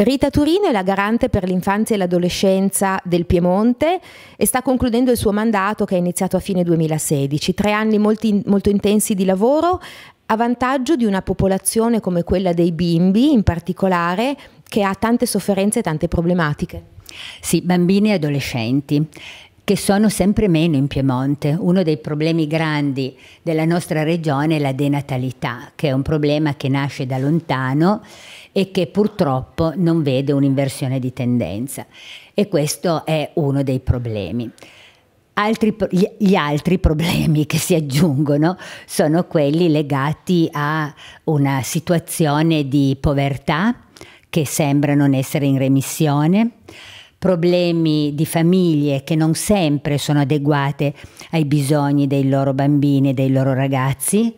Rita Turino è la garante per l'infanzia e l'adolescenza del Piemonte e sta concludendo il suo mandato che è iniziato a fine 2016. Tre anni molti, molto intensi di lavoro a vantaggio di una popolazione come quella dei bimbi in particolare che ha tante sofferenze e tante problematiche. Sì, bambini e adolescenti che sono sempre meno in Piemonte. Uno dei problemi grandi della nostra regione è la denatalità, che è un problema che nasce da lontano e che purtroppo non vede un'inversione di tendenza. E questo è uno dei problemi. Altri, gli altri problemi che si aggiungono sono quelli legati a una situazione di povertà che sembra non essere in remissione, problemi di famiglie che non sempre sono adeguate ai bisogni dei loro bambini e dei loro ragazzi,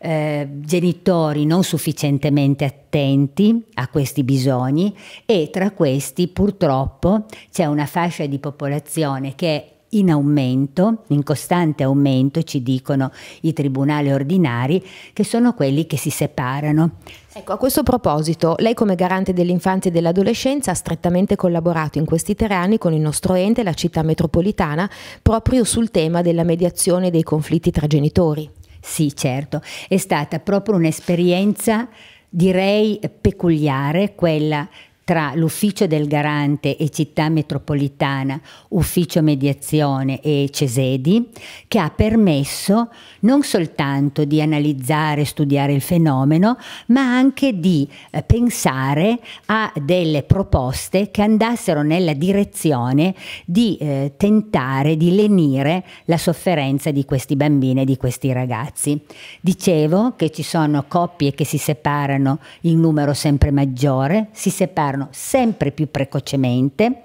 eh, genitori non sufficientemente attenti a questi bisogni e tra questi purtroppo c'è una fascia di popolazione che è in aumento, in costante aumento, ci dicono i tribunali ordinari, che sono quelli che si separano. Ecco, a questo proposito, lei come garante dell'infanzia e dell'adolescenza ha strettamente collaborato in questi tre anni con il nostro ente, la città metropolitana, proprio sul tema della mediazione dei conflitti tra genitori. Sì, certo, è stata proprio un'esperienza direi peculiare quella tra l'ufficio del garante e città metropolitana, ufficio mediazione e Cesedi, che ha permesso non soltanto di analizzare e studiare il fenomeno, ma anche di eh, pensare a delle proposte che andassero nella direzione di eh, tentare di lenire la sofferenza di questi bambini e di questi ragazzi. Dicevo che ci sono coppie che si separano in numero sempre maggiore, si separano separano sempre più precocemente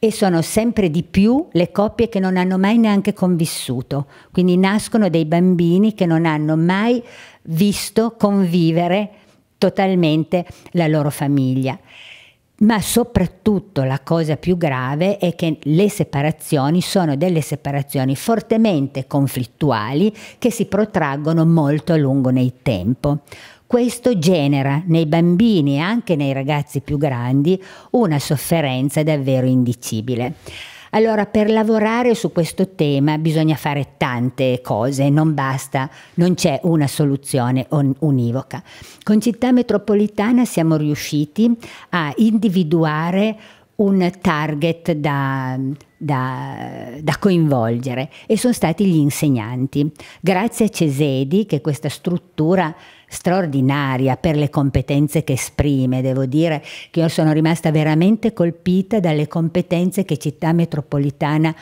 e sono sempre di più le coppie che non hanno mai neanche convissuto, quindi nascono dei bambini che non hanno mai visto convivere totalmente la loro famiglia. Ma soprattutto la cosa più grave è che le separazioni sono delle separazioni fortemente conflittuali che si protraggono molto a lungo nel tempo. Questo genera nei bambini e anche nei ragazzi più grandi una sofferenza davvero indicibile. Allora, per lavorare su questo tema bisogna fare tante cose, non basta, non c'è una soluzione univoca. Con Città Metropolitana siamo riusciti a individuare un target da, da, da, coinvolgere e sono stati gli insegnanti. Grazie a Cesedi, che questa struttura straordinaria per le competenze che esprime, devo dire che io sono rimasta veramente colpita dalle competenze che Città Metropolitana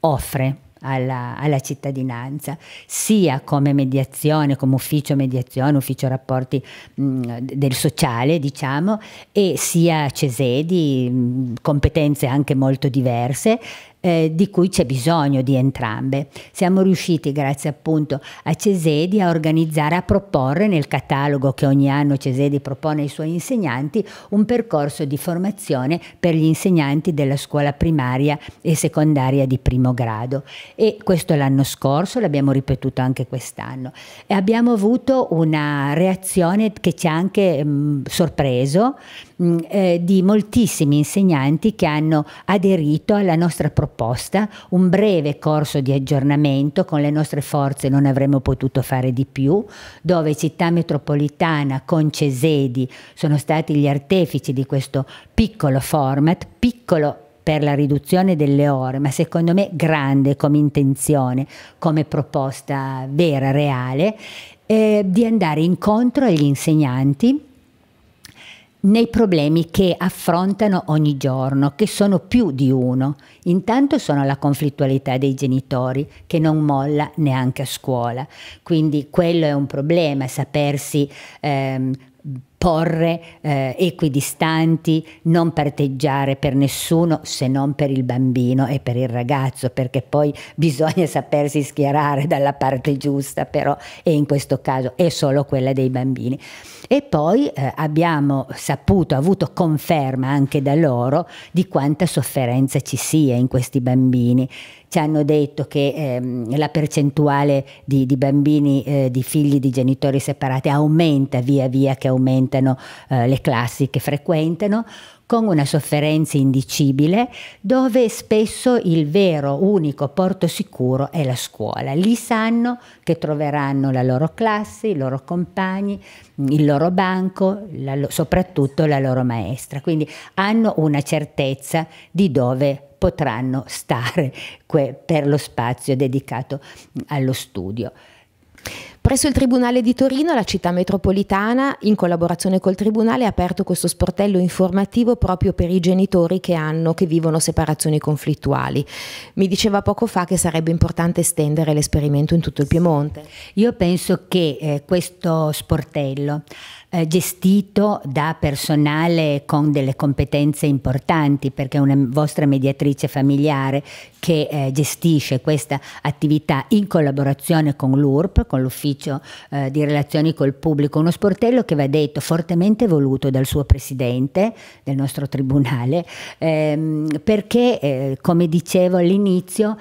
offre alla, alla cittadinanza, sia come mediazione, come ufficio mediazione, ufficio rapporti mh, mm, del sociale, diciamo, e sia CESEDI, mh, mm, competenze anche molto diverse, eh, di cui c'è bisogno di entrambe. Siamo riusciti, grazie appunto a Cesedi, a organizzare, a proporre nel catalogo che ogni anno Cesedi propone ai suoi insegnanti un percorso di formazione per gli insegnanti della scuola primaria e secondaria di primo grado. E questo l'anno scorso, l'abbiamo ripetuto anche quest'anno. E abbiamo avuto una reazione che ci ha anche mh, mm, sorpreso mh, mm, eh, di moltissimi insegnanti che hanno aderito alla nostra proposta opposta, un breve corso di aggiornamento, con le nostre forze non avremmo potuto fare di più, dove città metropolitana con Cesedi sono stati gli artefici di questo piccolo format, piccolo per la riduzione delle ore, ma secondo me grande come intenzione, come proposta vera, reale, eh, di andare incontro agli insegnanti nei problemi che affrontano ogni giorno, che sono più di uno. Intanto sono la conflittualità dei genitori che non molla neanche a scuola, quindi quello è un problema, sapersi ehm, porre eh, equidistanti, non parteggiare per nessuno se non per il bambino e per il ragazzo, perché poi bisogna sapersi schierare dalla parte giusta, però e in questo caso è solo quella dei bambini. E poi eh, abbiamo saputo, avuto conferma anche da loro di quanta sofferenza ci sia in questi bambini ci hanno detto che ehm, la percentuale di, di bambini, eh, di figli di genitori separati aumenta via via che aumentano eh, le classi che frequentano, con una sofferenza indicibile, dove spesso il vero unico porto sicuro è la scuola. Lì sanno che troveranno la loro classe, i loro compagni, il loro banco, la, soprattutto la loro maestra. Quindi hanno una certezza di dove potranno stare per lo spazio dedicato allo studio. Presso il Tribunale di Torino, la città metropolitana, in collaborazione col Tribunale, ha aperto questo sportello informativo proprio per i genitori che hanno, che vivono separazioni conflittuali. Mi diceva poco fa che sarebbe importante estendere l'esperimento in tutto il Piemonte. Io penso che eh, questo sportello eh, gestito da personale con delle competenze importanti, perché è una vostra mediatrice familiare che eh, gestisce questa attività in collaborazione con l'URP, con l'ufficio ufficio eh, di relazioni col pubblico, uno sportello che va detto fortemente voluto dal suo presidente, del nostro tribunale, ehm, perché eh, come dicevo all'inizio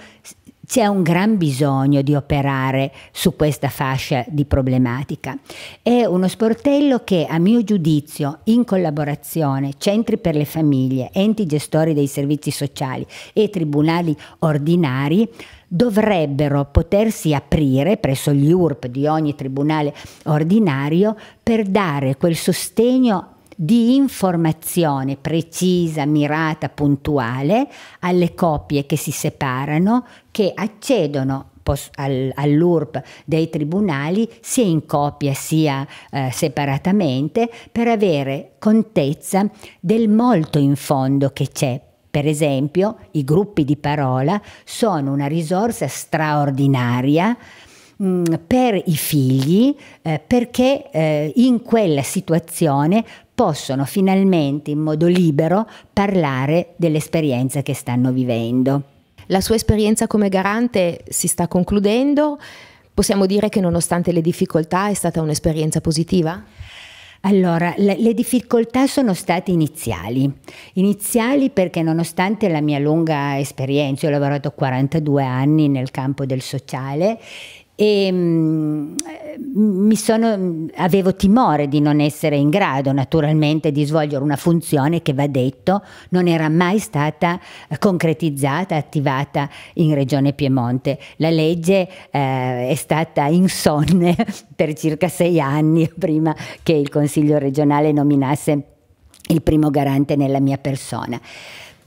c'è un gran bisogno di operare su questa fascia di problematica. È uno sportello che, a mio giudizio, in collaborazione centri per le famiglie, enti gestori dei servizi sociali e tribunali ordinari dovrebbero potersi aprire presso gli URP di ogni tribunale ordinario per dare quel sostegno di informazione precisa, mirata, puntuale alle coppie che si separano, che accedono all'URP dei tribunali sia in coppia sia eh, separatamente per avere contezza del molto in fondo che c'è. Per esempio i gruppi di parola sono una risorsa straordinaria mh, mm, per i figli eh, perché eh, in quella situazione possono finalmente in modo libero parlare dell'esperienza che stanno vivendo. La sua esperienza come garante si sta concludendo. Possiamo dire che nonostante le difficoltà è stata un'esperienza positiva? Allora, le, difficoltà sono state iniziali. Iniziali perché nonostante la mia lunga esperienza, ho lavorato 42 anni nel campo del sociale e mh, mm, eh, sono, mm, avevo timore di non essere in grado naturalmente di svolgere una funzione che va detto non era mai stata eh, concretizzata, attivata in Regione Piemonte. La legge eh, è stata insonne per circa sei anni prima che il Consiglio regionale nominasse il primo garante nella mia persona.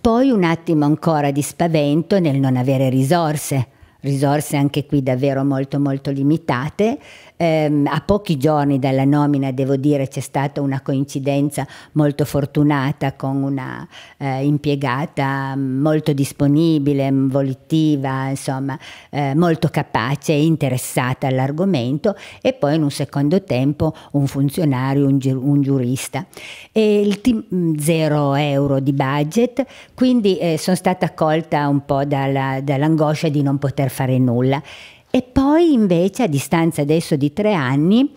Poi un attimo ancora di spavento nel non avere risorse risorse anche qui davvero molto molto limitate. Eh, a pochi giorni dalla nomina, devo dire, c'è stata una coincidenza molto fortunata con una eh, impiegata mm, molto disponibile, mm, volitiva, insomma, eh, molto capace e interessata all'argomento e poi in un secondo tempo un funzionario, un, gi un giurista. E il team, mm, zero euro di budget, quindi eh, sono stata colta un po' dall'angoscia di non poter fare nulla. E poi invece, a distanza adesso di tre anni,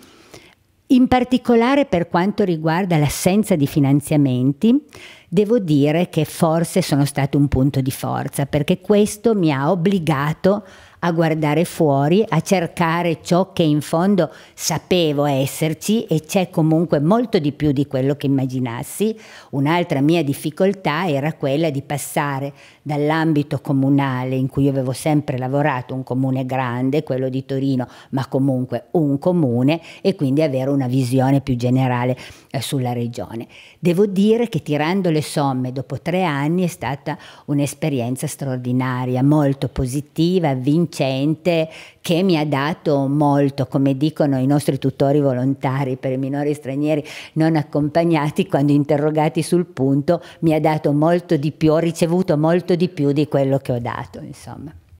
in particolare per quanto riguarda l'assenza di finanziamenti, devo dire che forse sono stato un punto di forza, perché questo mi ha obbligato a a guardare fuori, a cercare ciò che in fondo sapevo esserci e c'è comunque molto di più di quello che immaginassi. Un'altra mia difficoltà era quella di passare dall'ambito comunale in cui io avevo sempre lavorato, un comune grande, quello di Torino, ma comunque un comune e quindi avere una visione più generale eh, sulla regione. Devo dire che tirando le somme dopo tre anni è stata un'esperienza straordinaria, molto positiva, vincente vincente che mi ha dato molto, come dicono i nostri tutori volontari per i minori stranieri non accompagnati, quando interrogati sul punto, mi ha dato molto di più, ho ricevuto molto di più di quello che ho dato, insomma.